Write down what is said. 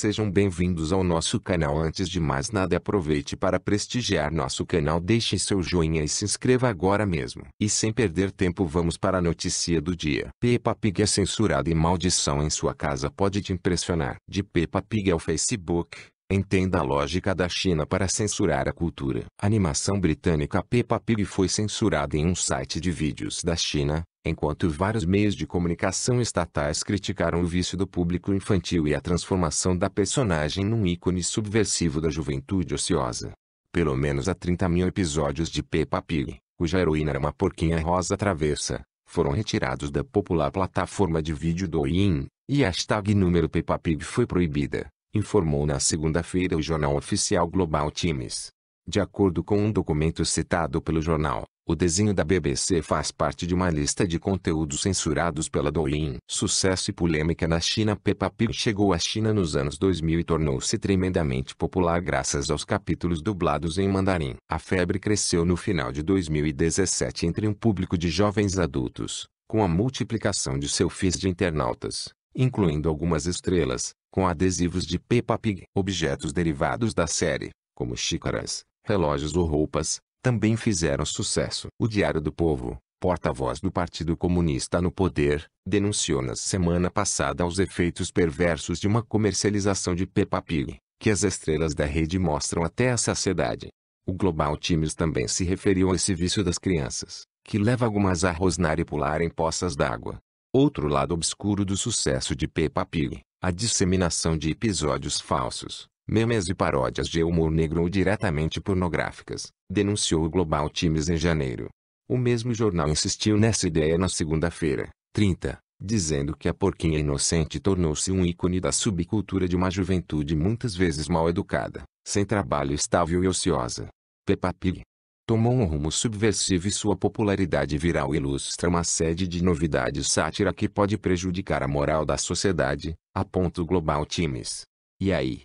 Sejam bem-vindos ao nosso canal. Antes de mais nada, aproveite para prestigiar nosso canal. Deixe seu joinha e se inscreva agora mesmo. E sem perder tempo, vamos para a notícia do dia. Peppa Pig é censurada e maldição em sua casa pode te impressionar. De Peppa Pig ao Facebook. Entenda a lógica da China para censurar a cultura. A animação britânica Peppa Pig foi censurada em um site de vídeos da China, Enquanto vários meios de comunicação estatais criticaram o vício do público infantil e a transformação da personagem num ícone subversivo da juventude ociosa. Pelo menos há 30 mil episódios de Peppa Pig, cuja heroína era uma porquinha rosa travessa, foram retirados da popular plataforma de vídeo Douyin, e a hashtag número Peppa Pig foi proibida, informou na segunda-feira o jornal oficial Global Times. De acordo com um documento citado pelo jornal, o desenho da BBC faz parte de uma lista de conteúdos censurados pela Douyin. Sucesso e polêmica na China Peppa Pig chegou à China nos anos 2000 e tornou-se tremendamente popular graças aos capítulos dublados em mandarim. A febre cresceu no final de 2017 entre um público de jovens adultos, com a multiplicação de seu de internautas, incluindo algumas estrelas, com adesivos de Peppa Pig. Objetos derivados da série, como xícaras, relógios ou roupas, também fizeram sucesso. O Diário do Povo, porta-voz do Partido Comunista no poder, denunciou na semana passada os efeitos perversos de uma comercialização de Peppa Pig, que as estrelas da rede mostram até a saciedade. O Global Times também se referiu a esse vício das crianças, que leva algumas a rosnar e pular em poças d'água. Outro lado obscuro do sucesso de Peppa Pig, a disseminação de episódios falsos, memes e paródias de humor negro ou diretamente pornográficas, denunciou o Global Times em janeiro. O mesmo jornal insistiu nessa ideia na segunda-feira, 30, dizendo que a porquinha inocente tornou-se um ícone da subcultura de uma juventude muitas vezes mal educada, sem trabalho estável e ociosa. Peppa Pig tomou um rumo subversivo e sua popularidade viral ilustra uma série de novidades sátira que pode prejudicar a moral da sociedade, aponta o Global Times. E aí?